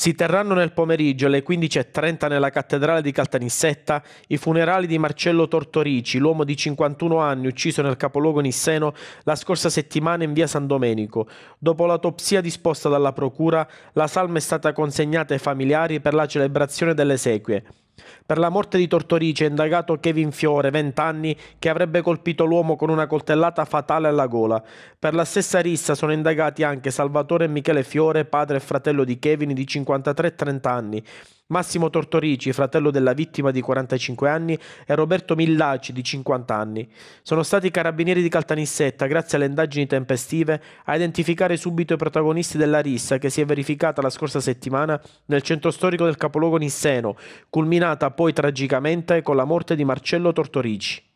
Si terranno nel pomeriggio alle 15.30 nella cattedrale di Caltanissetta i funerali di Marcello Tortorici, l'uomo di 51 anni ucciso nel capoluogo nisseno la scorsa settimana in via San Domenico. Dopo l'autopsia disposta dalla procura, la salma è stata consegnata ai familiari per la celebrazione delle sequie. Per la morte di Tortorici è indagato Kevin Fiore, 20 anni, che avrebbe colpito l'uomo con una coltellata fatale alla gola. Per la stessa rissa sono indagati anche Salvatore e Michele Fiore, padre e fratello di Kevin di 53 e 30 anni, Massimo Tortorici, fratello della vittima di 45 anni, e Roberto Millaci di 50 anni. Sono stati i carabinieri di Caltanissetta, grazie alle indagini tempestive, a identificare subito i protagonisti della rissa che si è verificata la scorsa settimana nel centro storico del capoluogo Nisseno, culminata poi tragicamente con la morte di Marcello Tortorici.